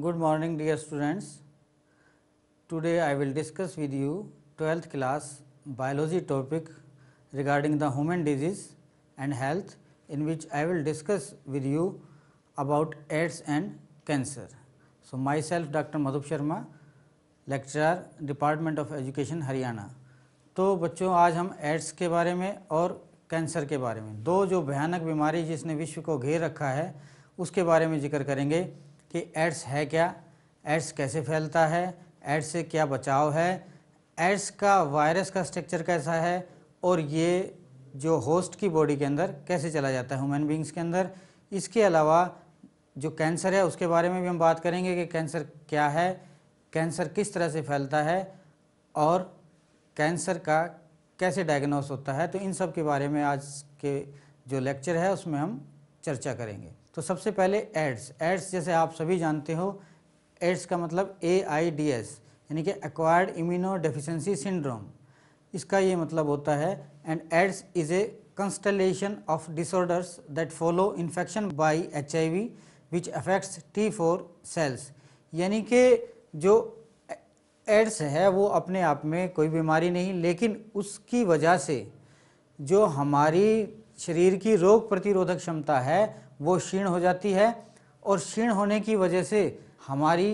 Good morning dear students. Today I will discuss with you 12th class biology topic regarding the human disease and health in which I will discuss with you about AIDS and cancer. So myself Dr. Madhub Sharma lecturer Department of Education Haryana. तो बच्चों आज हम ads के बारे में और cancer के बारे में दो जो भयानक बीमारी जिसने विश्व को घेर रखा है उसके बारे में जिक्र करेंगे कि एड्स है क्या एड्स कैसे फैलता है एड्स से क्या बचाव है एड्स का वायरस का स्ट्रक्चर कैसा है और ये जो होस्ट की बॉडी के अंदर कैसे चला जाता है ह्यूमन बींग्स के अंदर इसके अलावा जो कैंसर है उसके बारे में भी हम बात करेंगे कि कैंसर क्या है कैंसर किस तरह से फैलता है और कैंसर का कैसे डायग्नोस होता है तो इन सब के बारे में आज के जो लेक्चर है उसमें हम चर्चा करेंगे तो सबसे पहले एड्स एड्स जैसे आप सभी जानते हो एड्स का मतलब ए आई डी एस यानी कि एक्वायर्ड इम्यूनो डेफिशेंसी सिंड्रोम इसका ये मतलब होता है and AIDS is a of disorders that follow infection by H I V which affects T four cells यानी कि जो एड्स है वो अपने आप में कोई बीमारी नहीं लेकिन उसकी वजह से जो हमारी शरीर की रोग प्रतिरोधक क्षमता है वो क्षीण हो जाती है और क्षीण होने की वजह से हमारी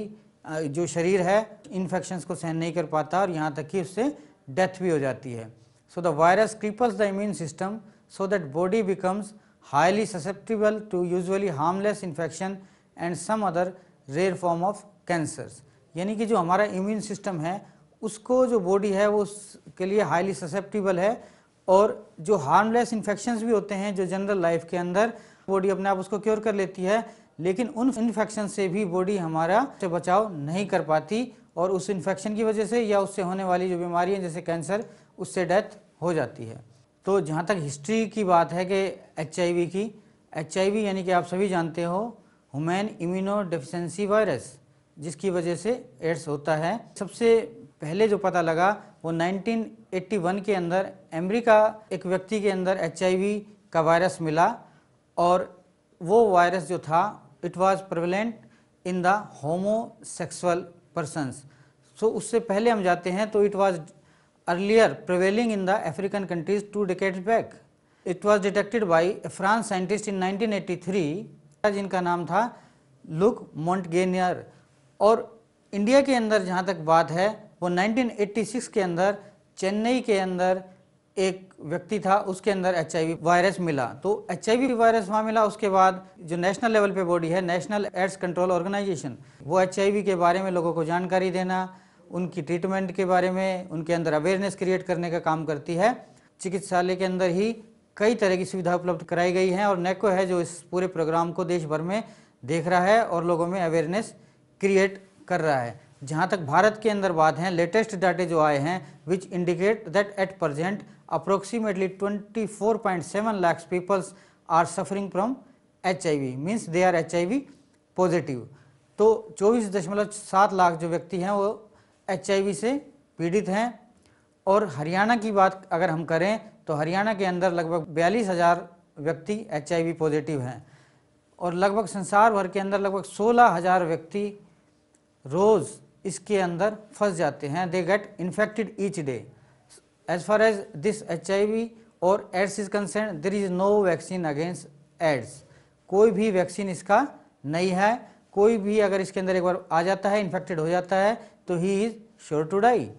जो शरीर है इन्फेक्शंस को सहन नहीं कर पाता और यहाँ तक कि उससे डेथ भी हो जाती है so the virus cripples the immune system so that body becomes highly susceptible to usually harmless infection and some other rare form of cancers यानी कि जो हमारा इम्यून सिस्टम है उसको जो बॉडी है वो उसके लिए हाईली ससेप्टिबल है और जो हार्मलेस इन्फेक्शंस भी होते हैं जो जनरल लाइफ के अंदर बॉडी अपने आप उसको क्योर कर लेती है लेकिन उन इन्फेक्शन से भी बॉडी हमारा से बचाव नहीं कर पाती और उस इन्फेक्शन की वजह से या उससे होने वाली जो बीमारी है जैसे कैंसर उससे डेथ हो जाती है तो जहाँ तक हिस्ट्री की बात है कि एच की एच यानी कि आप सभी जानते हो हुमैन इम्यूनो डेफिशेंसी वायरस जिसकी वजह से एड्स होता है सबसे पहले जो पता लगा वो 1981 के अंदर अमेरिका एक व्यक्ति के अंदर एच का वायरस मिला और वो वायरस जो था it was prevalent in the homosexual persons so उससे पहले हम जाते हैं तो it was earlier prevailing in the African countries two decades back it was detected by France scientist in 1983 जिनका नाम था लुक मोन्टगेनियर और इंडिया के अंदर जहाँ तक बात है वो 1986 के अंदर चेन्नई के अंदर एक व्यक्ति था उसके अंदर एच वायरस मिला तो एच वायरस वहाँ मिला उसके बाद जो नेशनल लेवल पे बॉडी है नेशनल एड्स कंट्रोल ऑर्गेनाइजेशन वो एच के बारे में लोगों को जानकारी देना उनकी ट्रीटमेंट के बारे में उनके अंदर अवेयरनेस क्रिएट करने का काम करती है चिकित्सालय के अंदर ही कई तरह की सुविधा उपलब्ध कराई गई है और नेको है जो इस पूरे प्रोग्राम को देश भर में देख रहा है और लोगों में अवेयरनेस क्रिएट कर रहा है जहाँ तक भारत के अंदर बात है लेटेस्ट डाटे जो आए हैं which indicate that at present approximately 24.7 lakhs people are suffering from HIV means they are HIV positive. तो 24.7 लाख जो व्यक्ति हैं वो एच से पीड़ित हैं और हरियाणा की बात अगर हम करें तो हरियाणा के अंदर लगभग बयालीस हज़ार व्यक्ति एच पॉजिटिव हैं और लगभग संसार भर के अंदर लगभग सोलह हज़ार व्यक्ति रोज़ इसके अंदर फंस जाते हैं they get infected each day as far as this HIV और AIDS is concern there is no vaccine against AIDS कोई भी वैक्सीन इसका नहीं है कोई भी अगर इसके अंदर एक बार आ जाता है इन्फेक्टेड हो जाता है तो he is sure to die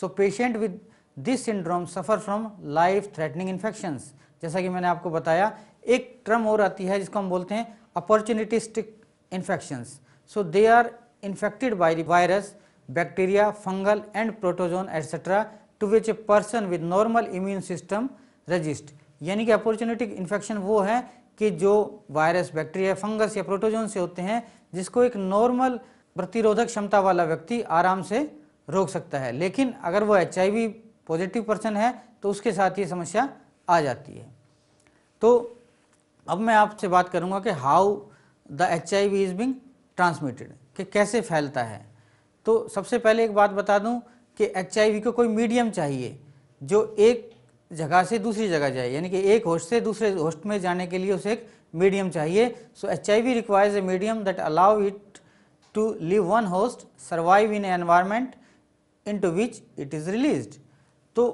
so patient with this syndrome suffer from life threatening infections जैसा कि मैंने आपको बताया एक टर्म और आती है जिसको हम बोलते हैं opportunistic infections so they are infected by virus bacteria fungal and protozoan etcetera to which a person with normal immune system resist यानी कि अपॉर्चुनिटिक इन्फेक्शन वो है कि जो वायरस बैक्टीरिया फंगस या प्रोटोजोन से होते हैं जिसको एक नॉर्मल प्रतिरोधक क्षमता वाला व्यक्ति आराम से रोक सकता है लेकिन अगर वो एच पॉजिटिव पर्सन है तो उसके साथ ये समस्या आ जाती है तो अब मैं आपसे बात करूंगा कि how the H I V is being transmitted कि कैसे फैलता है तो सबसे पहले एक बात बता दूं कि एच को कोई मीडियम चाहिए जो एक जगह से दूसरी जगह जाए यानी कि एक होस्ट से दूसरे होस्ट में जाने के लिए उसे एक मीडियम चाहिए so H I V requires a medium that allow it to live on host survive in environment in to which it is release तो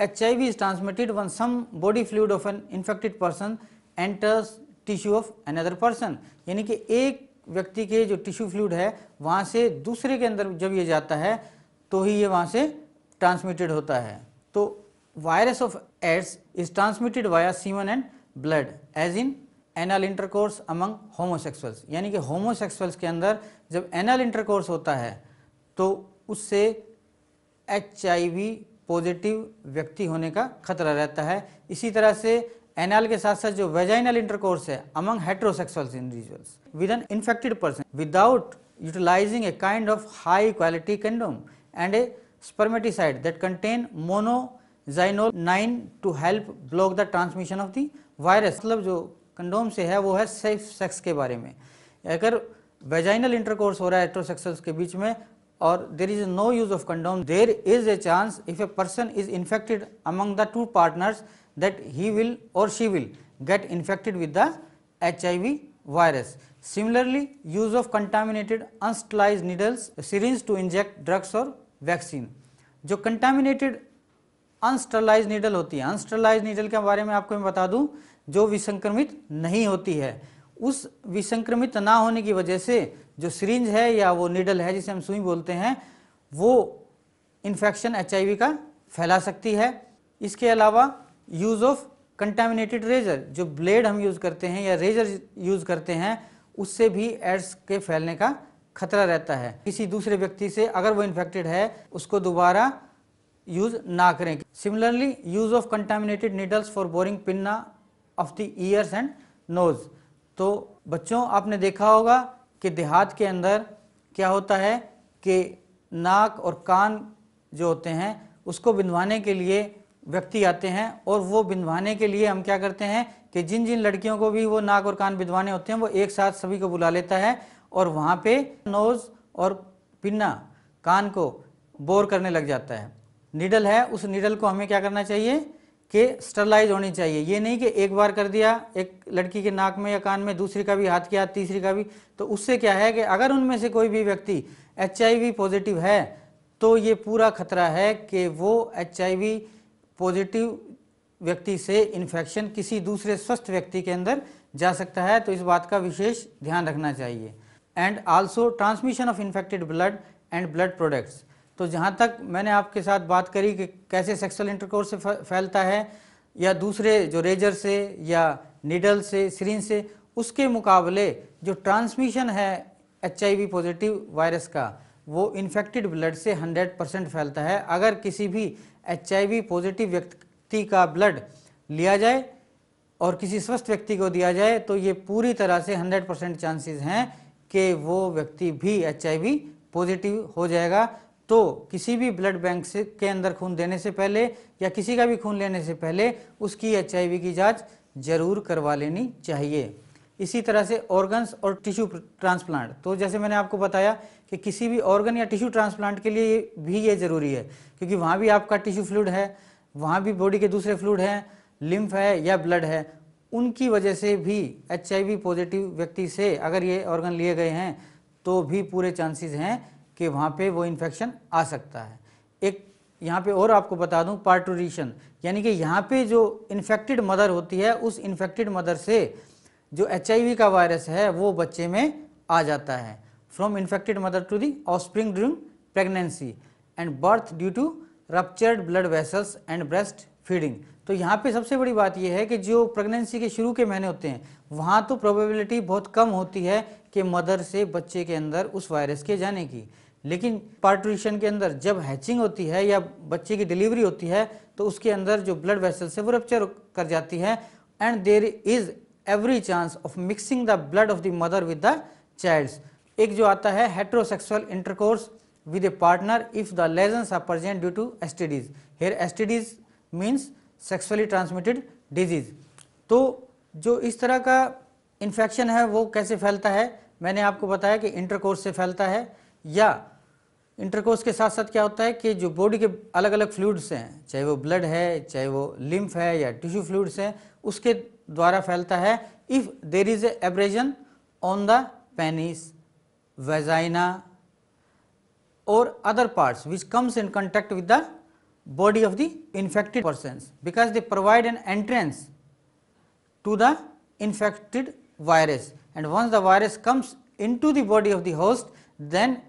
H I V is transmitted on some body fluid of an infected person enters tissue of another person यानी कि एक व्यक्ति के जो tissue fluid है वहाँ से दूसरे के अंदर जब ये जाता है तो ही ये वहाँ से ट्रांसमिटेड होता है तो virus of AIDS is transmitted via semen and blood as in anal intercourse among homosexuals यानी कि होमोसेक्सुअल्स के अंदर जब एनल इंटरकोर्स होता है तो उससे एच पॉजिटिव व्यक्ति होने का खतरा रहता है इसी तरह से एनाल के साथ साथ जो वेजाइनल इंटरकोर्स है among heterosexuals individuals with an infected person without utilizing a kind of high quality condom and a spermaticide that contain nonoxynol 9 to help block the transmission of the virus matlab jo condom se hai wo hai safe sex ke bare mein agar vaginal intercourse ho raha hai heterosexuals ke beech mein और there is no use of condom there is a chance if a person is infected among the two partners that he will or she will get infected with the HIV virus. Similarly, use of contaminated unsterilized needles, syringes to inject drugs or vaccine जो contaminated unsterilise needle होती है अनस्टरलाइज needle के बारे में आपको मैं बता दूं जो विसंक्रमित नहीं होती है उस विसंक्रमित ना होने की वजह से जो सिरिंज है या वो निडल है जिसे हम सुई बोलते हैं वो इन्फेक्शन एच का फैला सकती है इसके अलावा यूज़ ऑफ कंटामिनेटेड रेजर जो ब्लेड हम यूज़ करते हैं या रेजर यूज़ करते हैं उससे भी एड्स के फैलने का खतरा रहता है किसी दूसरे व्यक्ति से अगर वो इन्फेक्टेड है उसको दोबारा यूज़ ना करें similarly use of contaminated needles for boring pinna of the ears and nose तो बच्चों आपने देखा होगा कि देहात के अंदर क्या होता है कि नाक और कान जो होते हैं उसको बिंधवाने के लिए व्यक्ति आते हैं और वो बिंधवाने के लिए हम क्या करते हैं कि जिन जिन लड़कियों को भी वो नाक और कान बिंधवाने होते हैं वो एक साथ सभी को बुला लेता है और वहाँ पे नोज़ और पिन्ना कान को बोर करने लग जाता है निडल है उस निडल को हमें क्या करना चाहिए कि स्टरलाइज होनी चाहिए ये नहीं कि एक बार कर दिया एक लड़की के नाक में या कान में दूसरी का भी हाथ के हाथ तीसरी का भी तो उससे क्या है कि अगर उनमें से कोई भी व्यक्ति एच पॉजिटिव है तो ये पूरा खतरा है कि वो एच पॉजिटिव व्यक्ति से इन्फेक्शन किसी दूसरे स्वस्थ व्यक्ति के अंदर जा सकता है तो इस बात का विशेष ध्यान रखना चाहिए and also transmission of infected blood and blood products तो जहाँ तक मैंने आपके साथ बात करी कि कैसे सेक्सुअल इंटरकोर्स से फैलता है या दूसरे जो रेजर से या निडल से सिरिन से उसके मुकाबले जो ट्रांसमिशन है एच पॉजिटिव वायरस का वो इन्फेक्टेड ब्लड से 100 परसेंट फैलता है अगर किसी भी एच पॉजिटिव व्यक्ति का ब्लड लिया जाए और किसी स्वस्थ व्यक्ति को दिया जाए तो ये पूरी तरह से 100 परसेंट चांसेज हैं कि वो व्यक्ति भी एच पॉजिटिव हो जाएगा तो किसी भी ब्लड बैंक से के अंदर खून देने से पहले या किसी का भी खून लेने से पहले उसकी एच की जांच जरूर करवा लेनी चाहिए इसी तरह से ऑर्गन्स और टिश्यू ट्रांसप्लांट तो जैसे मैंने आपको बताया कि किसी भी ऑर्गन या टिश्यू ट्रांसप्लांट के लिए भी ये ज़रूरी है क्योंकि वहाँ भी आपका टिश्यू फ्लूड है वहाँ भी बॉडी के दूसरे फ्लूड हैं लिम्फ है या ब्लड है उनकी वजह से भी एच पॉजिटिव व्यक्ति से अगर ये ऑर्गन लिए गए हैं तो भी पूरे चांसेस हैं कि वहाँ पे वो इन्फेक्शन आ सकता है एक यहाँ पे और आपको बता दूँ पार्टोरिशन यानी कि यहाँ पे जो इन्फेक्टेड मदर होती है उस इन्फेक्टेड मदर से जो एच का वायरस है वो बच्चे में आ जाता है from infected mother to the offspring during pregnancy and birth due to ruptured blood vessels and breast feeding तो यहाँ पे सबसे बड़ी बात यह है कि जो प्रेगनेंसी के शुरू के महीने होते हैं वहाँ तो प्रोबेबिलिटी बहुत कम होती है कि मदर से बच्चे के अंदर उस वायरस के जाने की लेकिन पार्ट्रिशन के अंदर जब हैचिंग होती है या बच्चे की डिलीवरी होती है तो उसके अंदर जो ब्लड वेसल्स है वो रपच्चर कर जाती है and there is every chance of mixing the blood of the mother with the child's एक जो आता है heterosexual intercourse with a partner if the lesions are present due to S T Ds here S T Ds means sexually transmitted disease तो जो इस तरह का infection है वो कैसे फैलता है मैंने आपको बताया कि इंटरकोर्स से फैलता है या इंटरकोर्स के साथ साथ क्या होता है कि जो बॉडी के अलग अलग फ्लूड्स हैं चाहे वो ब्लड है चाहे वो लिम्फ है या टिश्यू फ्लूड्स हैं उसके द्वारा फैलता है if there is abrasion on the penis vagina और other parts which comes in contact with the body of the infected persons because they provide an entrance to the infected virus and once the virus comes into the body of the host then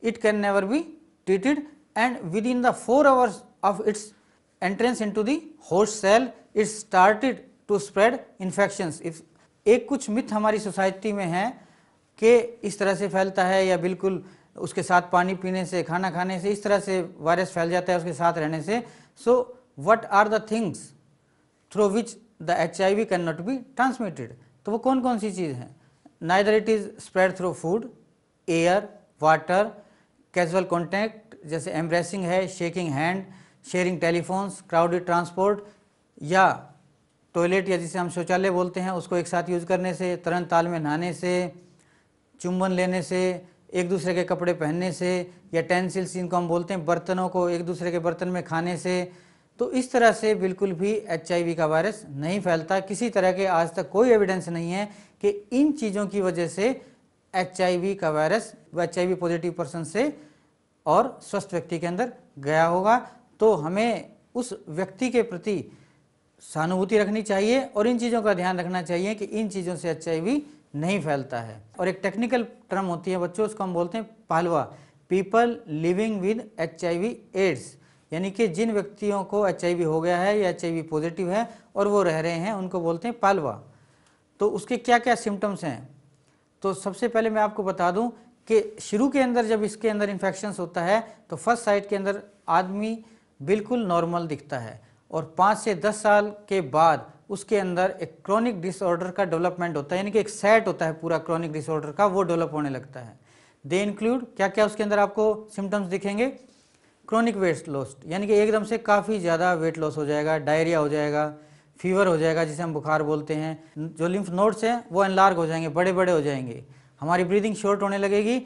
it can never be treated and within the 4 hours of its entrance into the host cell it started to spread infections if एक कुछ myth हमारी society में है कि इस तरह से फैलता है या बिल्कुल उसके साथ पानी पीने से खाना खाने से इस तरह से वायरस फैल जाता है उसके साथ रहने से so what are the things through which the H I V can not be transmitted तो वो कौन कौन सी चीज़ है neither it is spread through food air water casual contact जैसे एम्ब्रेसिंग है shaking hand sharing telephones crowded transport या टॉयलेट या जिसे हम शौचालय बोलते हैं उसको एक साथ यूज़ करने से तरन ताल में नहाने से चुंबन लेने से एक दूसरे के कपड़े पहनने से या टेंसिल्स इनको हम बोलते हैं बर्तनों को एक दूसरे के बर्तन में खाने से तो इस तरह से बिल्कुल भी एच का वायरस नहीं फैलता किसी तरह के आज तक कोई एविडेंस नहीं है कि इन चीज़ों की वजह से एच का वायरस एच पॉजिटिव पर्सन से और स्वस्थ व्यक्ति के अंदर गया होगा तो हमें उस व्यक्ति के प्रति सहानुभूति रखनी चाहिए और इन चीज़ों का ध्यान रखना चाहिए कि इन चीज़ों से एच नहीं फैलता है और एक टेक्निकल टर्म होती है बच्चों उसको हम बोलते हैं पालवा people living with H AIDS यानी कि जिन व्यक्तियों को एच हो गया है या एच पॉजिटिव है और वो रह रहे हैं उनको बोलते हैं पालवा तो उसके क्या क्या सिम्टम्स हैं तो सबसे पहले मैं आपको बता दूं कि शुरू के अंदर जब इसके अंदर इन्फेक्शन होता है तो फर्स्ट साइड के अंदर आदमी बिल्कुल नॉर्मल दिखता है और पाँच से दस साल के बाद उसके अंदर एक क्रॉनिक डिसऑर्डर का डेवलपमेंट होता है यानी कि एक सेट होता है पूरा क्रॉनिक डिसऑर्डर का वो डेवलप होने लगता है दे इंक्लूड क्या क्या उसके अंदर आपको सिम्टम्स दिखेंगे क्रॉनिक वेट लॉस यानी कि एकदम से काफ़ी ज़्यादा वेट लॉस हो जाएगा डायरिया हो जाएगा फीवर हो जाएगा जिसे हम बुखार बोलते हैं जो लिम्फ नोड्स हैं वो एनलार्ग हो जाएंगे बड़े बड़े हो जाएंगे हमारी ब्रीदिंग शॉर्ट होने लगेगी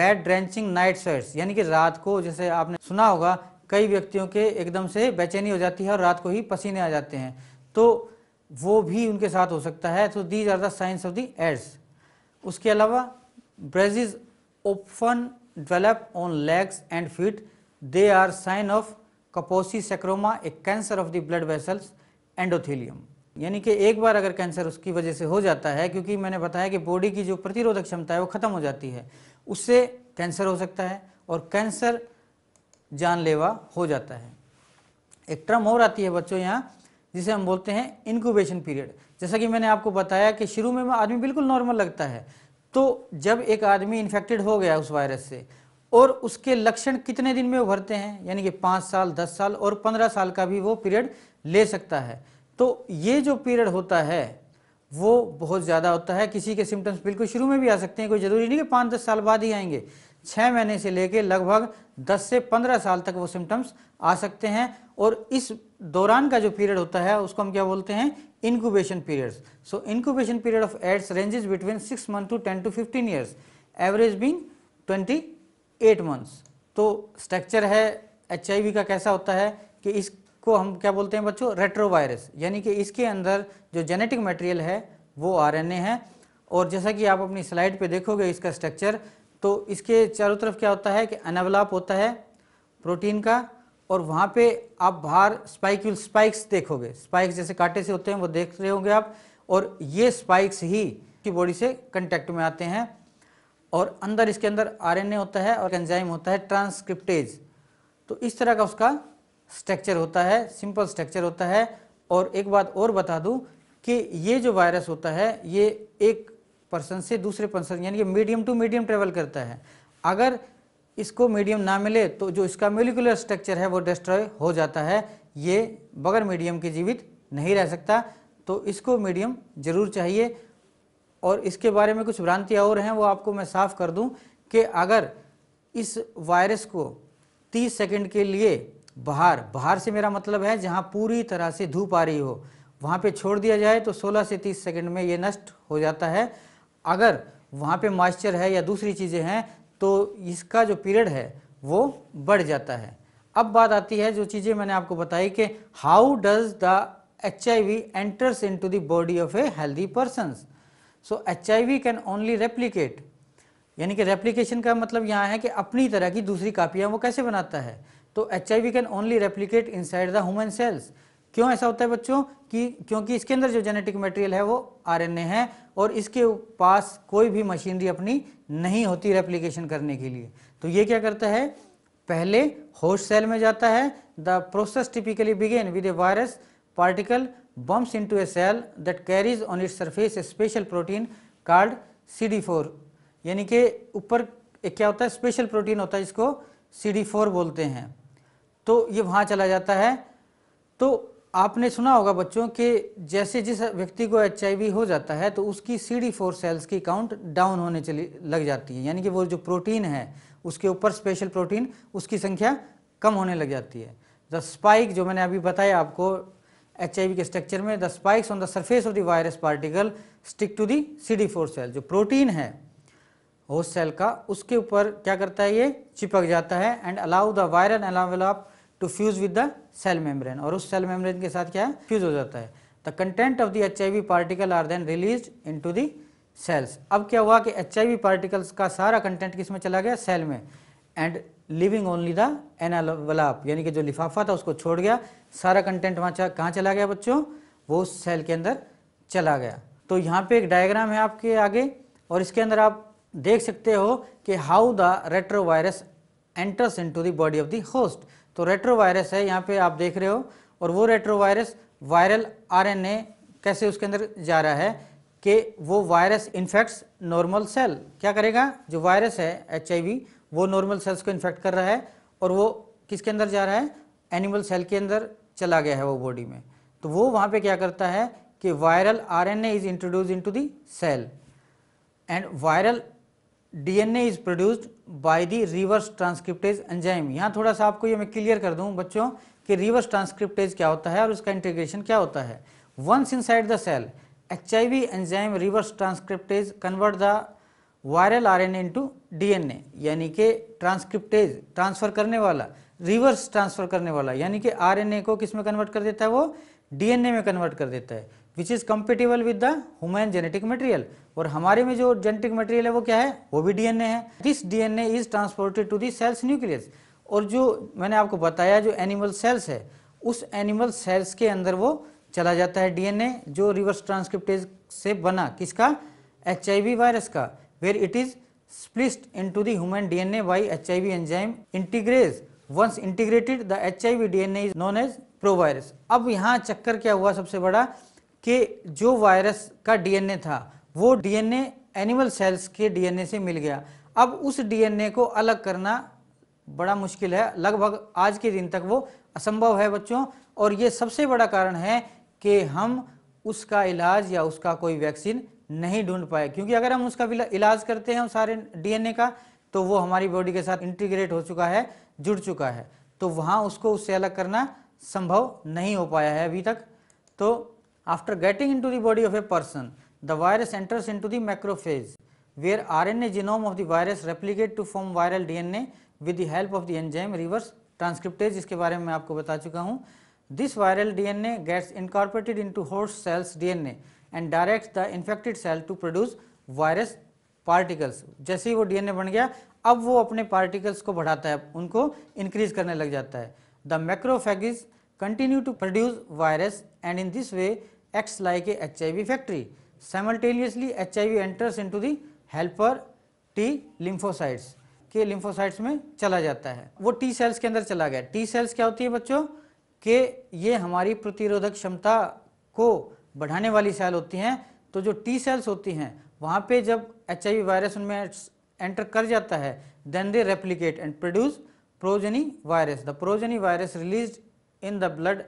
बैड ड्रेंचिंग नाइट सर्ट्स यानी कि रात को जैसे आपने सुना होगा कई व्यक्तियों के एकदम से बेचैनी हो जाती है और रात को ही पसीने आ जाते हैं तो वो भी उनके साथ हो सकता है तो these are the signs of the AIDS उसके अलावा bruise is open develop on legs and feet they are sign of Kaposi sarcoma a cancer of the blood vessels endothelium यानी कि एक बार अगर कैंसर उसकी वजह से हो जाता है क्योंकि मैंने बताया कि बॉडी की जो प्रतिरोधक क्षमता है वो ख़त्म हो जाती है उससे कैंसर हो सकता है और कैंसर जानलेवा हो जाता है एक ट्रम और आती है बच्चों यहाँ जिसे हम बोलते हैं इनक्यूबेशन पीरियड जैसा कि मैंने आपको बताया कि शुरू में आदमी बिल्कुल नॉर्मल लगता है तो जब एक आदमी इन्फेक्टेड हो गया उस वायरस से और उसके लक्षण कितने दिन में उभरते हैं यानी कि पाँच साल दस साल और पंद्रह साल का भी वो पीरियड ले सकता है तो ये जो पीरियड होता है वो बहुत ज़्यादा होता है किसी के सिम्टम्स बिल्कुल शुरू में भी आ सकते हैं कोई ज़रूरी नहीं कि पाँच दस साल बाद ही आएंगे छः महीने से लेके लगभग दस से पंद्रह साल तक वो सिम्टम्स आ सकते हैं और इस दौरान का जो पीरियड होता है उसको हम क्या बोलते हैं incubation periods so incubation period of AIDS ranges between six month to ten to fifteen years average being twenty eight months तो स्ट्रक्चर है एच का कैसा होता है कि इसको हम क्या बोलते हैं बच्चों रेट्रोवायरस यानी कि इसके अंदर जो जेनेटिक मटेरियल है वो आर है और जैसा कि आप अपनी स्लाइड पर देखोगे इसका स्ट्रक्चर तो इसके चारों तरफ क्या होता है कि अनवलाप होता है प्रोटीन का और वहाँ पे आप बाहर स्पाइक्यूल स्पाइक्स देखोगे स्पाइक्स जैसे कांटे से होते हैं वो देख रहे होंगे आप और ये स्पाइक्स ही की बॉडी से कंटेक्ट में आते हैं और अंदर इसके अंदर आरएनए होता है और एंजाइम होता है ट्रांसक्रिप्टेज तो इस तरह का उसका स्ट्रक्चर होता है सिंपल स्ट्रक्चर होता है और एक बात और बता दूं कि ये जो वायरस होता है ये एक पर्सन से दूसरे पर्सन यानी कि मीडियम टू मीडियम ट्रेवल करता है अगर इसको मीडियम ना मिले तो जो इसका मोलिकुलर स्ट्रक्चर है वो डिस्ट्रॉय हो जाता है ये बगैर मीडियम के जीवित नहीं रह सकता तो इसको मीडियम जरूर चाहिए और इसके बारे में कुछ भ्रांतियाँ और हैं वो आपको मैं साफ कर दूं कि अगर इस वायरस को 30 सेकंड के लिए बाहर बाहर से मेरा मतलब है जहाँ पूरी तरह से धूप आ रही हो वहाँ पे छोड़ दिया जाए तो 16 से 30 सेकंड में ये नष्ट हो जाता है अगर वहाँ पे मॉइस्चर है या दूसरी चीज़ें हैं तो इसका जो पीरियड है वो बढ़ जाता है अब बात आती है जो चीज़ें मैंने आपको बताई कि how does the H I V enters in to the body of a healthy person so H I V can only replicate यानी कि रेप्लीकेशन का मतलब यहाँ है कि अपनी तरह की दूसरी कापियाँ वो कैसे बनाता है तो H I V can only replicate inside the human cells क्यों ऐसा होता है बच्चों कि क्योंकि इसके अंदर जो जेनेटिक मटेरियल है वो आर एन ए है और इसके पास कोई भी मशीनरी अपनी नहीं होती रेप्लीकेशन करने के लिए तो ये क्या करता है पहले होस्ट सेल में जाता है the process typically begin with a virus particle bumps into a cell that carries on its special protein card C D four यानी कि ऊपर क्या होता है स्पेशल प्रोटीन होता है जिसको फोर बोलते हैं तो ये वहाँ चला जाता है तो आपने सुना होगा बच्चों कि जैसे जिस व्यक्ति को एच हो जाता है तो उसकी सी डी फोर सेल्स की काउंट डाउन होने चली लग जाती है यानी कि वो जो प्रोटीन है उसके ऊपर स्पेशल प्रोटीन उसकी संख्या कम होने लग जाती है द स्पाइक जो मैंने अभी बताया आपको एच के स्ट्रक्चर में the spikes on the surface of the virus particle stick to the C D four cell जो प्रोटीन है होस्ट सेल का उसके ऊपर क्या करता है ये चिपक जाता है and allow the viral envelope to fuse with the cell membrane और उस सेल मेम्ब्रेन के साथ क्या है फ्यूज हो जाता है the content of the H particle are then release in to the cells अब क्या हुआ कि एच पार्टिकल्स का सारा कंटेंट किस में चला गया सेल में and leaving only the envelope यानी कि जो लिफाफा था उसको छोड़ गया सारा कंटेंट वहाँ कहाँ चला गया बच्चों वो उस सेल के अंदर चला गया तो यहाँ पे एक डायग्राम है आपके आगे और इसके अंदर आप देख सकते हो कि how the retrovirus enters in to the body of the host तो रेट्रोवायरस है यहाँ पे आप देख रहे हो और वो रेट्रोवायरस वायरल आरएनए कैसे उसके अंदर जा रहा है कि वो वायरस इन्फेक्ट्स नॉर्मल सेल क्या करेगा जो वायरस है एच वो नॉर्मल सेल्स को इन्फेक्ट कर रहा है और वो किसके अंदर जा रहा है एनिमल सेल के अंदर चला गया है वो बॉडी में तो वो वहाँ पे क्या करता है कि viral RNA is introduce into the cell and viral DNA is produced by the reverse transcriptase enzyme यहाँ थोड़ा सा आपको ये मैं क्लियर कर दूं बच्चों कि रिवर्स ट्रांसक्रिप्टेज क्या होता है और उसका इंटीग्रेशन क्या होता है once inside the cell H I V enzyme reverse transcriptase convert the viral R N A into D N A यानी कि ट्रांसक्रिप्टेज ट्रांसफर करने वाला रिवर्स ट्रांसफर करने वाला यानी कि आर एन ए को किस में कन्वर्ट कर देता है वो डी एन ए में कन्वर्ट कर देता है which is compatible with the human genetic material और हमारे में जो जेनेटिक मटेरियल है वो क्या है वो भी डीएनए है this DNA is transported to the cell's nucleus और जो मैंने आपको बताया जो एनिमल सेल्स है उस एनिमल सेल्स के अंदर वो चला जाता है डीएनए जो रिवर्स ट्रांसक्रिप्टेज से बना किसका एच वायरस का where it is spliced N A by H I V enzyme integrase once integrated the H I V D N as known as provirus अब यहाँ चक्कर क्या हुआ सबसे बड़ा कि जो वायरस का डी एन ए था वो डीएनए एनिमल सेल्स के डीएनए से मिल गया अब उस डीएनए को अलग करना बड़ा मुश्किल है लगभग आज के दिन तक वो असंभव है बच्चों और ये सबसे बड़ा कारण है कि हम उसका इलाज या उसका कोई वैक्सीन नहीं ढूंढ पाए क्योंकि अगर हम उसका इलाज करते हैं सारे डीएनए का तो वो हमारी बॉडी के साथ इंटीग्रेट हो चुका है जुड़ चुका है तो वहाँ उसको उससे अलग करना संभव नहीं हो पाया है अभी तक तो after getting in to the body of a person The virus enters into the macrophage where RNA genome of the virus replicate to form viral DNA with the help of the enzyme reverse transcriptase iske bare mein main aapko bata chuka hu This viral DNA gets incorporated into host cells DNA and directs the infected cell to produce virus particles जैसे ही वो DNA बन गया अब वो अपने particles को बढ़ाता है उनको इंक्रीज करने लग जाता है The macrophages continue to produce virus and in this way acts like a HIV factory simultaneously H I V enters helper the helper T lymphocytes के लिम्फोसाइट्स में चला जाता है वो टी सेल्स के अंदर चला गया टी सेल्स क्या होती है बच्चों के ये हमारी प्रतिरोधक क्षमता को बढ़ाने वाली सेल होती हैं तो जो टी सेल्स होती हैं वहाँ पे जब एच वायरस उनमें एंटर कर जाता है then they replicate and produce progeny virus the progeny virus release in the blood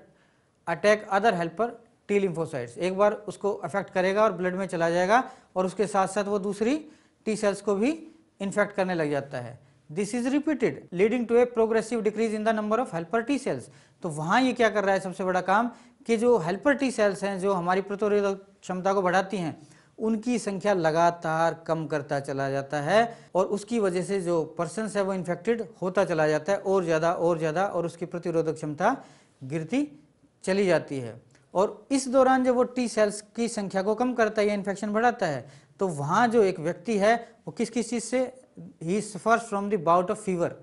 attack other helper T lymphocytes एक बार उसको अफेक्ट करेगा और ब्लड में चला जाएगा और उसके साथ साथ वो दूसरी टी सेल्स को भी इन्फेक्ट करने लग जाता है this is repeated leading to a progressive decrease in the number of helper T cells तो वहाँ ये क्या कर रहा है सबसे बड़ा काम कि जो हेल्पर टी सेल्स हैं जो हमारी प्रतिरोधक क्षमता को बढ़ाती हैं उनकी संख्या लगातार कम करता चला जाता है और उसकी वजह से जो पर्सन है वो इन्फेक्टेड होता चला जाता है और ज़्यादा और ज़्यादा और उसकी प्रतिरोधक क्षमता गिरती चली जाती है और इस दौरान जब वो टी सेल्स की संख्या को कम करता है या इन्फेक्शन बढ़ाता है तो वहाँ जो एक व्यक्ति है वो किस किस चीज़ से he suffers from the bout of fever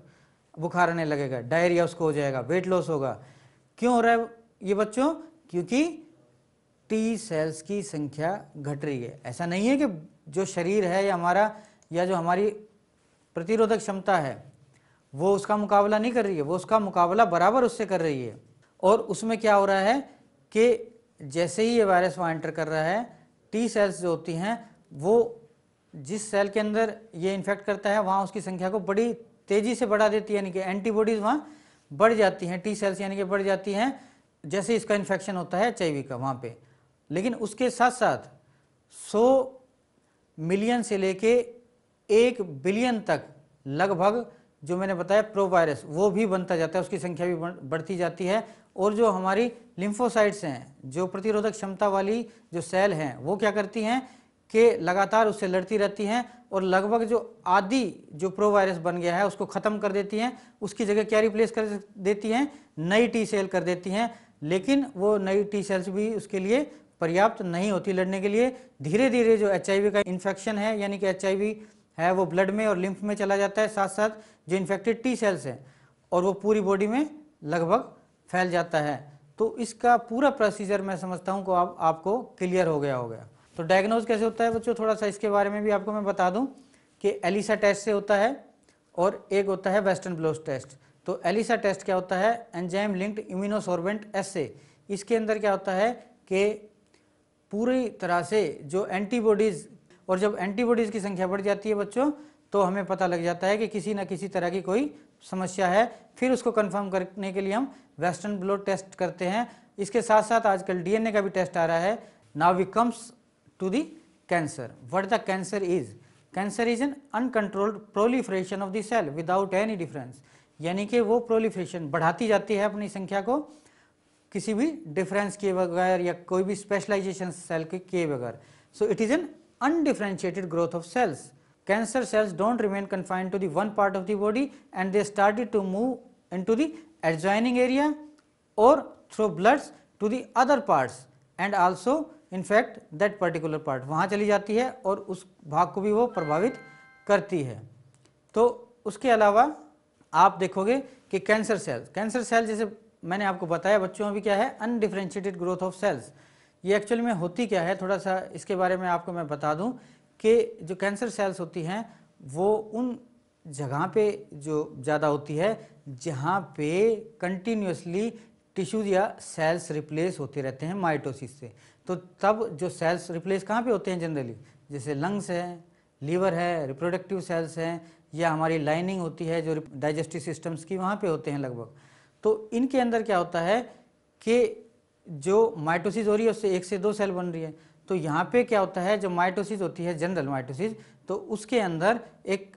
बुखार आने लगेगा डायरिया उसको हो जाएगा वेट लॉस होगा क्यों हो रहा है ये बच्चों क्योंकि टी सेल्स की संख्या घट रही है ऐसा नहीं है कि जो शरीर है या हमारा या जो हमारी प्रतिरोधक क्षमता है वो उसका मुकाबला नहीं कर रही है वो उसका मुकाबला बराबर उससे कर रही है और उसमें क्या हो रहा है कि जैसे ही ये वायरस वहाँ एंटर कर रहा है टी सेल्स जो होती हैं वो जिस सेल के अंदर ये इन्फेक्ट करता है वहाँ उसकी संख्या को बड़ी तेज़ी से बढ़ा देती है यानी कि एंटीबॉडीज़ वहाँ बढ़ जाती हैं टी सेल्स यानी कि बढ़ जाती हैं जैसे इसका इन्फेक्शन होता है एच का वहाँ पर लेकिन उसके साथ साथ सौ मिलियन से लेके एक बिलियन तक लगभग जो मैंने बताया प्रो वायरस वो भी बनता जाता है उसकी संख्या भी बढ़ती जाती है और जो हमारी लिम्फोसाइट्स हैं जो प्रतिरोधक क्षमता वाली जो सेल हैं वो क्या करती हैं कि लगातार उससे लड़ती रहती हैं और लगभग जो आदि जो प्रोवायरस बन गया है उसको ख़त्म कर देती हैं उसकी जगह क्या रिप्लेस कर देती हैं नई टी सेल कर देती हैं लेकिन वो नई टी सेल्स भी उसके लिए पर्याप्त नहीं होती लड़ने के लिए धीरे धीरे जो एच का इन्फेक्शन है यानी कि एच है वो ब्लड में और लिम्फ में चला जाता है साथ साथ जो इन्फेक्टेड टी सेल्स हैं और वो पूरी बॉडी में लगभग फैल जाता है तो इसका पूरा प्रोसीजर मैं समझता हूँ आप, आपको क्लियर हो गया होगा तो डायग्नोज कैसे होता है बच्चों थोड़ा सा इसके बारे में भी आपको मैं बता दूँ कि एलिसा टेस्ट से होता है और एक होता है वेस्टर्न ब्लोस टेस्ट तो एलिसा टेस्ट क्या होता है एंजाइम लिंक्ड इम्यूनोसॉर्बेंट एस से इसके अंदर क्या होता है कि पूरी तरह से जो एंटीबॉडीज़ और जब एंटीबॉडीज़ की संख्या बढ़ जाती है बच्चों तो हमें पता लग जाता है कि किसी ना किसी तरह की कोई समस्या है फिर उसको कंफर्म करने के लिए हम वेस्टर्न ब्लड टेस्ट करते हैं इसके साथ साथ आजकल डीएनए का भी टेस्ट आ रहा है now we comes to the cancer what the cancer is cancer is an uncontrolled proliferation of the cell without any difference यानी कि वो प्रोलीफ्रेशन बढ़ाती जाती है अपनी संख्या को किसी भी डिफरेंस के बगैर या कोई भी स्पेशलाइजेशन सेल के किए बगैर so it is an undifferentiated growth of cells cancer cells don't remain confined to than part of the body and they started to move in to the adjoining area or through bloods to the other parts and also in fact that particular part वहाँ चली जाती है और उस भाग को भी वो प्रभावित करती है तो उसके अलावा आप देखोगे कि कैंसर सेल्स कैंसर सेल जैसे मैंने आपको बताया बच्चों में भी क्या है अनडिफ्रेंशिएटेड ग्रोथ ऑफ सेल्स ये एक्चुअली में होती क्या है थोड़ा सा इसके बारे में आपको मैं बता दूं कि जो कैंसर सेल्स होती हैं वो उन जगह पे जो ज़्यादा होती है जहाँ पे कंटिन्यूसली टिश्यूज या सेल्स रिप्लेस होते रहते हैं माइटोसिस से तो तब जो सेल्स रिप्लेस कहाँ पे होते हैं जनरली जैसे लंग्स हैं लीवर है रिप्रोडक्टिव सेल्स हैं या हमारी लाइनिंग होती है जो डाइजेस्टिव सिस्टम्स की वहाँ पे होते हैं लगभग तो इनके अंदर क्या होता है कि जो माइटोसिस हो रही है उससे एक से दो सेल बन रही है तो यहाँ पे क्या होता है जो माइटोसिस होती है जनरल माइटोसिस तो उसके अंदर एक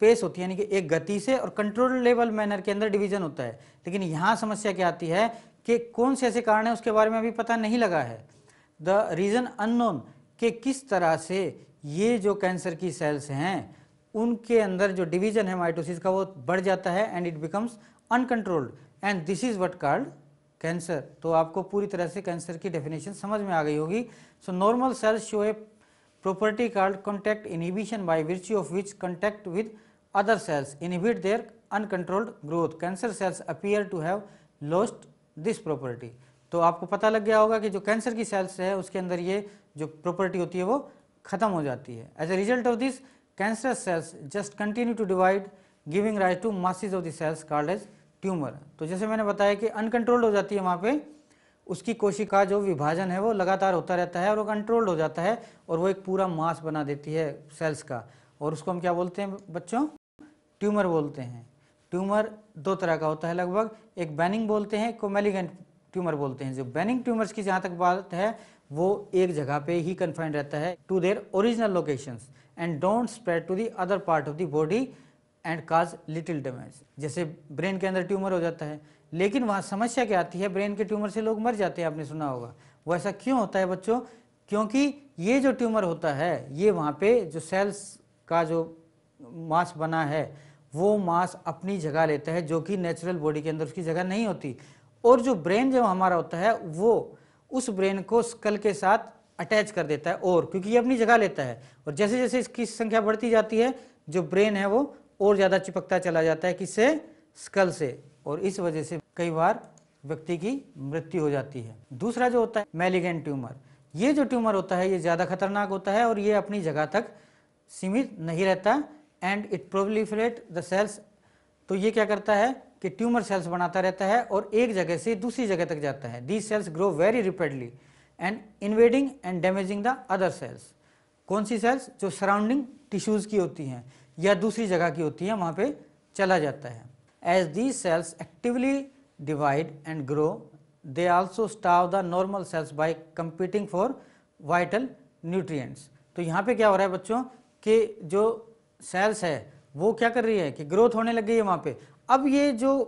पेश होती है यानी कि एक गति से और कंट्रोल लेवल मैनर के अंदर डिवीजन होता है लेकिन यहाँ समस्या क्या आती है कि कौन से ऐसे कारण है उसके बारे में अभी पता नहीं लगा है द रीज़न अननोन कि किस तरह से ये जो कैंसर की सेल्स हैं उनके अंदर जो डिवीजन है माइटोसिस का वो बढ़ जाता है and it becomes uncontrolled and this is what called cancer तो आपको पूरी तरह से कैंसर की डेफिनेशन समझ में आ गई होगी so normal cells show a property called contact inhibition by virtue of which contact with other cells inhibit their uncontrolled growth cancer cells appear to have lost this property तो आपको पता लग गया होगा कि जो कैंसर की सेल्स है उसके अंदर ये जो प्रॉपर्टी होती है वो खत्म हो जाती है as a result of this cancer cells just continue to divide giving rise to masses of the cells called as tumour तो जैसे मैंने बताया कि अनकंट्रोल्ड हो जाती है वहाँ पे उसकी कोशिका जो विभाजन है वो लगातार होता रहता है और वो कंट्रोल्ड हो जाता है और वो एक पूरा मास बना देती है सेल्स का और उसको हम क्या बोलते हैं बच्चों ट्यूमर बोलते हैं ट्यूमर दो तरह का होता है लगभग एक बैनिंग बोलते हैं को मेलिगेंट ट्यूमर बोलते हैं जो बैनिंग ट्यूमर्स की जहाँ तक बात है वो एक जगह पे ही कन्फाइंड रहता है to their original locations and don't spread to the other part of the body and cause little damage जैसे ब्रेन के अंदर ट्यूमर हो जाता है लेकिन वहाँ समस्या क्या आती है ब्रेन के ट्यूमर से लोग मर जाते हैं आपने सुना होगा वो ऐसा क्यों होता है बच्चों क्योंकि ये जो ट्यूमर होता है ये वहाँ पे जो सेल्स का जो मास बना है वो मास अपनी जगह लेता है जो कि नेचुरल बॉडी के अंदर उसकी जगह नहीं होती और जो ब्रेन जो हमारा होता है वो उस ब्रेन को स्कल के साथ अटैच कर देता है और क्योंकि ये अपनी जगह लेता है और जैसे जैसे इसकी संख्या बढ़ती जाती है जो ब्रेन है वो और ज़्यादा चिपकता चला जाता है किससे स्कल से और इस वजह से कई बार व्यक्ति की मृत्यु हो जाती है दूसरा जो होता है मेलिगेंट ट्यूमर ये जो ट्यूमर होता है ये ज़्यादा खतरनाक होता है और ये अपनी जगह तक सीमित नहीं रहता and it proliferate the cells तो ये क्या करता है कि ट्यूमर सेल्स बनाता रहता है और एक जगह से दूसरी जगह तक जाता है the cells grow very rapidly and invading and damaging the other cells कौन सी सेल्स जो सराउंडिंग टिश्यूज़ की होती हैं या दूसरी जगह की होती हैं वहाँ पे चला जाता है as the cells actively divide and grow they also starve the normal cells by competing for vital nutrients तो यहाँ पे क्या हो रहा है बच्चों कि जो सेल्स है वो क्या कर रही है कि ग्रोथ होने लग गई है वहाँ पे अब ये जो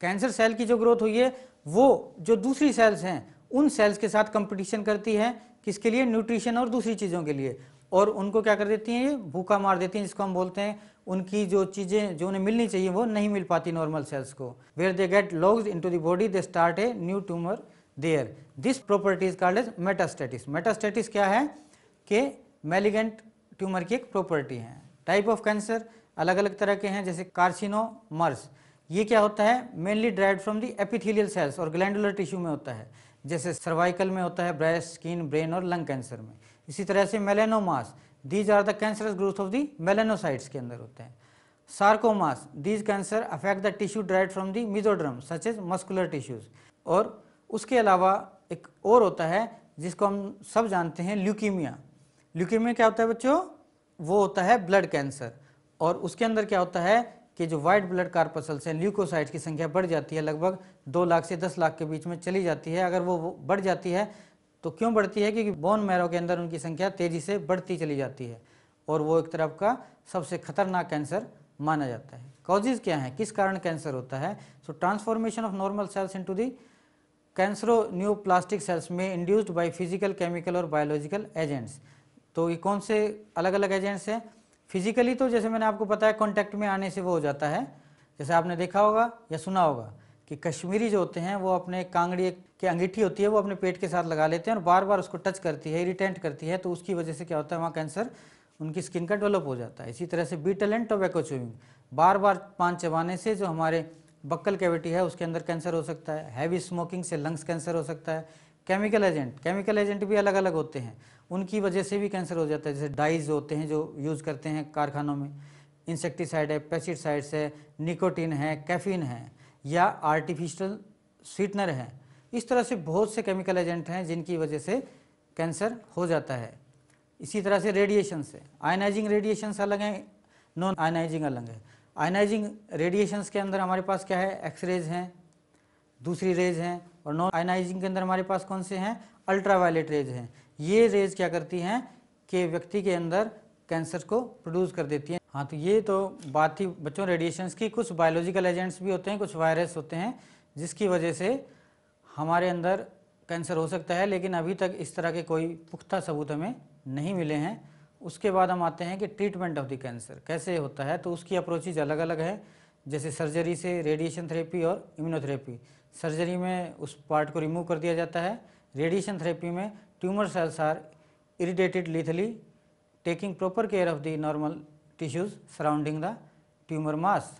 कैंसर सेल की जो ग्रोथ हुई है वो जो दूसरी सेल्स हैं उन सेल्स के साथ कंपटीशन करती है किसके लिए न्यूट्रिशन और दूसरी चीज़ों के लिए और उनको क्या कर देती हैं ये भूखा मार देती हैं जिसको हम बोलते हैं उनकी जो चीज़ें जो उन्हें मिलनी चाहिए वो नहीं मिल पाती नॉर्मल सेल्स को where they get lodged in to the body they start a new tumour there this property is called as metastasis metastasis क्या है कि मेलिगेंट ट्यूमर की एक प्रॉपर्टी है टाइप ऑफ कैंसर अलग अलग तरह के हैं जैसे कार्सिनो मर्स ये क्या होता है mainly derive from the epithelial cells और ग्लैंडुलर टिश्यू में होता है जैसे सर्वाइकल में होता है ब्रेस्ट स्किन ब्रेन और लंग कैंसर में इसी तरह से melanomas these are the cancerous growth of the melanocytes के अंदर होते हैं sarcomas these cancer affect the tissue derived from the mesoderm such as muscular tissues और उसके अलावा एक और होता है जिसको हम सब जानते हैं ल्यूकीमिया ल्यूकीमिया क्या होता है बच्चों वो होता है ब्लड कैंसर और उसके अंदर क्या होता है कि जो वाइट ब्लड कार्पसल्स हैं ल्यूकोसाइट की संख्या बढ़ जाती है लगभग दो लाख से दस लाख के बीच में चली जाती है अगर वो बढ़ जाती है तो क्यों बढ़ती है क्योंकि बोन मैरो के अंदर उनकी संख्या तेज़ी से बढ़ती चली जाती है और वो एक तरफ का सबसे खतरनाक कैंसर माना जाता है कॉजेज क्या हैं किस कारण कैंसर होता है so transformation of normal cells into cancerous neoplastic cells में इंड्यूस्ड बाई फिजिकल केमिकल और बायोलॉजिकल एजेंट्स तो ये कौन से अलग अलग एजेंट्स हैं फिजिकली तो जैसे मैंने आपको बताया कॉन्टैक्ट में आने से वो हो जाता है जैसे आपने देखा होगा या सुना होगा कि कश्मीरी जो होते हैं वो अपने कांगड़ी की अंगीठी होती है वो अपने पेट के साथ लगा लेते हैं और बार बार उसको टच करती है इरीटेंट करती है तो उसकी वजह से क्या होता है वहाँ कैंसर उनकी स्किन का डेवलप हो जाता है इसी तरह से बीटल एंड टोबैको च्यूइंग बार बार पान चबाने से जो हमारे बक्कल कैविटी है उसके अंदर कैंसर हो सकता है हैवी स्मोकिंग से लंग्स कैंसर हो सकता है केमिकल एजेंट केमिकल एजेंट भी अलग अलग होते हैं उनकी वजह से भी कैंसर हो जाता है जैसे डाइज होते हैं जो यूज़ करते हैं कारखानों में इंसेक्टिसाइड है पेस्टिसाइड्स है निकोटीन है कैफीन है या आर्टिफिशियल स्वीटनर है इस तरह से बहुत से केमिकल एजेंट हैं जिनकी वजह से कैंसर हो जाता है इसी तरह से रेडिएशन से आयनाइजिंग रेडिएशंस अलग हैं नॉन आयनाइजिंग अलग है आयनाइजिंग रेडिएशंस के अंदर हमारे पास क्या है एक्सरेज हैं दूसरी रेज हैं और नॉन आयनाइजिंग के अंदर हमारे पास कौन से हैं अल्ट्रावायलेट रेज हैं ये रेज क्या करती हैं कि व्यक्ति के अंदर कैंसर को प्रोड्यूस कर देती हैं हाँ तो ये तो बात थी बच्चों रेडिएशंस की कुछ बायोलॉजिकल एजेंट्स भी होते हैं कुछ वायरस होते हैं जिसकी वजह से हमारे अंदर कैंसर हो सकता है लेकिन अभी तक इस तरह के कोई पुख्ता सबूत हमें नहीं मिले हैं उसके बाद हम आते हैं कि ट्रीटमेंट ऑफ द कैंसर कैसे होता है तो उसकी अप्रोचेज अलग अलग है जैसे सर्जरी से रेडिएशन थेरेपी और इम्यूनोथेरेपी सर्जरी में उस पार्ट को रिमूव कर दिया जाता है रेडिएशन थेरेपी में tumour cells are irradiated lethally taking proper care of the normal tissues surrounding the tumour mass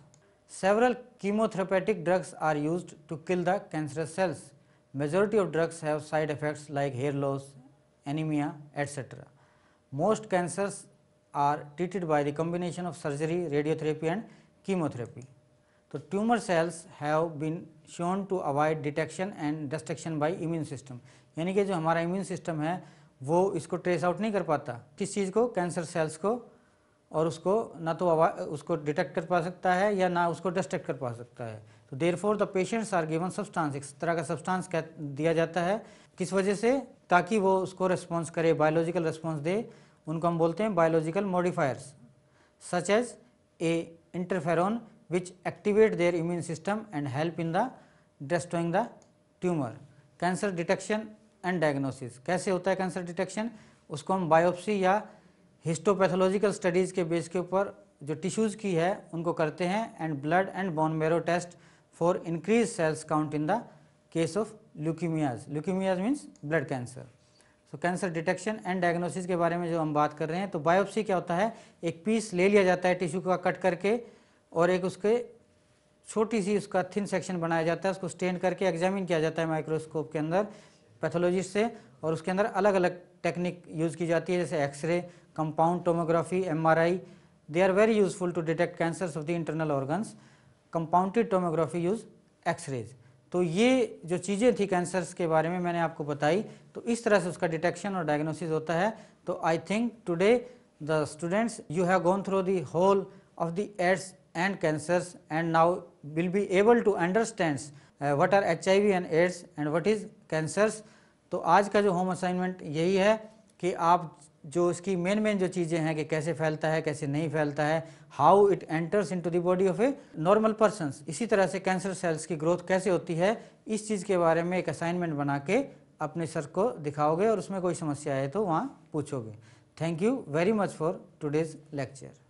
several chemotherapeutic drugs are use to kill the cancer cells majority of drugs have side effects like hair loss anaemia etcetera most cancers are treated by the combination of surgery radiotherapy and chemotherapy तो tumour cells have been shown to avoid detection and destruction by immune system यानी कि जो हमारा immune system है वो इसको trace out नहीं कर पाता किस चीज़ को कैंसर सेल्स को और उसको ना तो उसको डिटेक्ट कर पा सकता है या ना उसको डिस्ट्रक्ट कर पा सकता है तो therefore the patients are given substance इस तरह का सब्सटांस दिया जाता है किस वजह से ताकि वो उसको रिस्पॉन्स करे बायोलॉजिकल रिस्पॉन्स दे उनको हम बोलते हैं biological modifiers such as a interferon which activate their immune system and help in the destroying the tumor. Cancer detection and diagnosis कैसे होता है cancer detection उसको हम biopsy या histopathological studies के base के ऊपर जो tissues की है उनको करते हैं and blood and bone marrow test for increased cells count in the case of leukemias. Leukemias means blood cancer. तो कैंसर डिटेक्शन एंड डायग्नोसिस के बारे में जो हम बात कर रहे हैं तो बायोप्सी क्या होता है एक पीस ले लिया जाता है टिश्यू का कट करके और एक उसके छोटी सी उसका थिन सेक्शन बनाया जाता है उसको स्टेन करके एग्जामिन किया जाता है माइक्रोस्कोप के अंदर पैथोलॉजिस्ट से और उसके अंदर अलग अलग टेक्निक यूज़ की जाती है जैसे X ray compound tomography MRI they are very useful to detect cancers of the internal organs compounded tomography use X rays तो ये जो चीज़ें थी कैंसर्स के बारे में मैंने आपको बताई तो इस तरह से उसका डिटेक्शन और डायग्नोसिस होता है तो I think today the students you have gone through the whole of the AIDS and cancers and now will be able to understand uh, what are HIV and AIDS and what is cancers. तो आज का जो home assignment यही है कि आप जो इसकी मेन मेन जो चीज़ें हैं कि कैसे फैलता है कैसे नहीं फैलता है how it enters into the body of a normal person इसी तरह से कैंसर सेल्स की ग्रोथ कैसे होती है इस चीज़ के बारे में एक असाइनमेंट बना के अपने सर को दिखाओगे और उसमें कोई समस्या आए तो वहाँ पूछोगे thank you very much for today's lecture